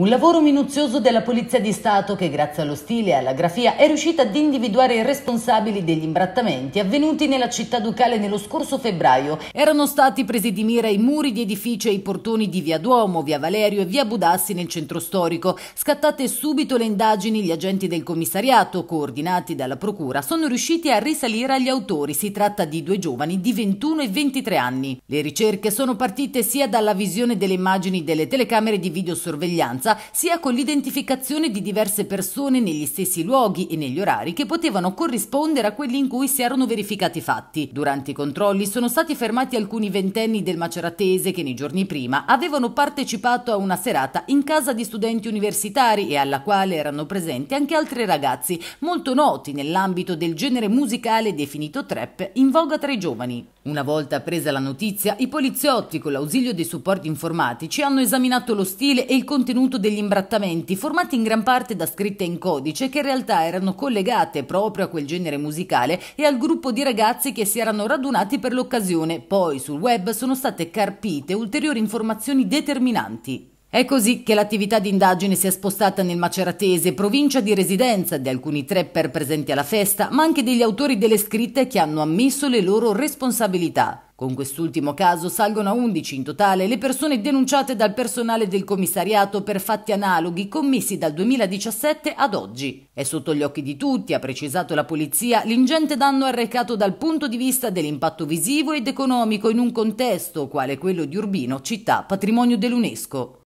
Un lavoro minuzioso della Polizia di Stato che grazie allo stile e alla grafia è riuscita ad individuare i responsabili degli imbrattamenti avvenuti nella città ducale nello scorso febbraio. Erano stati presi di mira i muri di edifici e i portoni di Via Duomo, Via Valerio e Via Budassi nel centro storico. Scattate subito le indagini, gli agenti del commissariato, coordinati dalla procura, sono riusciti a risalire agli autori. Si tratta di due giovani di 21 e 23 anni. Le ricerche sono partite sia dalla visione delle immagini delle telecamere di videosorveglianza casa, sia con l'identificazione di diverse persone negli stessi luoghi e negli orari che potevano corrispondere a quelli in cui si erano verificati i fatti. Durante i controlli sono stati fermati alcuni ventenni del maceratese che nei giorni prima avevano partecipato a una serata in casa di studenti universitari e alla quale erano presenti anche altri ragazzi molto noti nell'ambito del genere musicale definito trap in voga tra i giovani. Una volta presa la notizia, i poliziotti, con l'ausilio dei supporti informatici, hanno esaminato lo stile e il contenuto degli imbrattamenti, formati in gran parte da scritte in codice che in realtà erano collegate proprio a quel genere musicale e al gruppo di ragazzi che si erano radunati per l'occasione. Poi sul web sono state carpite ulteriori informazioni determinanti. È così che l'attività di indagine si è spostata nel Maceratese, provincia di residenza di alcuni trapper presenti alla festa, ma anche degli autori delle scritte che hanno ammesso le loro responsabilità. Con quest'ultimo caso salgono a 11 in totale le persone denunciate dal personale del commissariato per fatti analoghi commessi dal 2017 ad oggi. È sotto gli occhi di tutti, ha precisato la polizia, l'ingente danno arrecato dal punto di vista dell'impatto visivo ed economico in un contesto quale quello di Urbino, città patrimonio dell'UNESCO.